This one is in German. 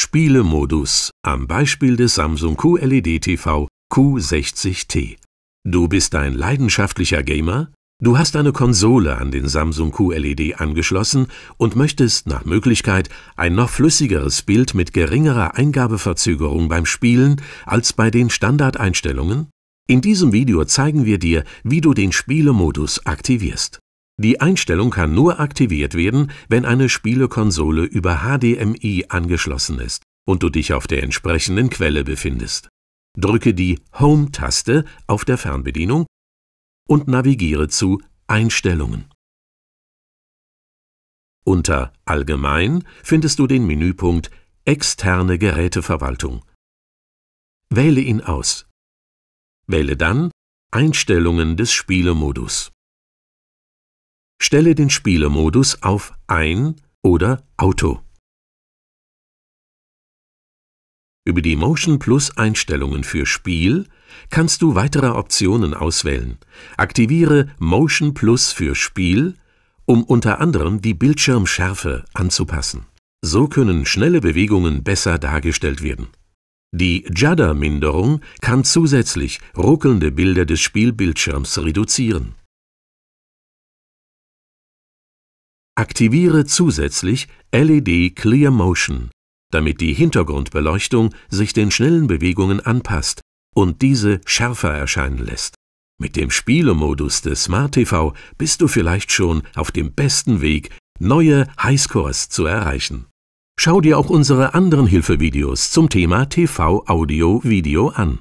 Spielemodus am Beispiel des Samsung QLED TV Q60T. Du bist ein leidenschaftlicher Gamer? Du hast eine Konsole an den Samsung QLED angeschlossen und möchtest nach Möglichkeit ein noch flüssigeres Bild mit geringerer Eingabeverzögerung beim Spielen als bei den Standardeinstellungen? In diesem Video zeigen wir dir, wie du den Spielemodus aktivierst. Die Einstellung kann nur aktiviert werden, wenn eine Spielekonsole über HDMI angeschlossen ist und du dich auf der entsprechenden Quelle befindest. Drücke die Home-Taste auf der Fernbedienung und navigiere zu Einstellungen. Unter Allgemein findest du den Menüpunkt Externe Geräteverwaltung. Wähle ihn aus. Wähle dann Einstellungen des Spielemodus. Stelle den Spielemodus auf Ein- oder Auto. Über die Motion Plus Einstellungen für Spiel kannst du weitere Optionen auswählen. Aktiviere Motion Plus für Spiel, um unter anderem die Bildschirmschärfe anzupassen. So können schnelle Bewegungen besser dargestellt werden. Die Judder-Minderung kann zusätzlich ruckelnde Bilder des Spielbildschirms reduzieren Aktiviere zusätzlich LED Clear Motion, damit die Hintergrundbeleuchtung sich den schnellen Bewegungen anpasst und diese schärfer erscheinen lässt. Mit dem Spielemodus des Smart TV bist du vielleicht schon auf dem besten Weg, neue Highscores zu erreichen. Schau dir auch unsere anderen Hilfevideos zum Thema TV Audio Video an.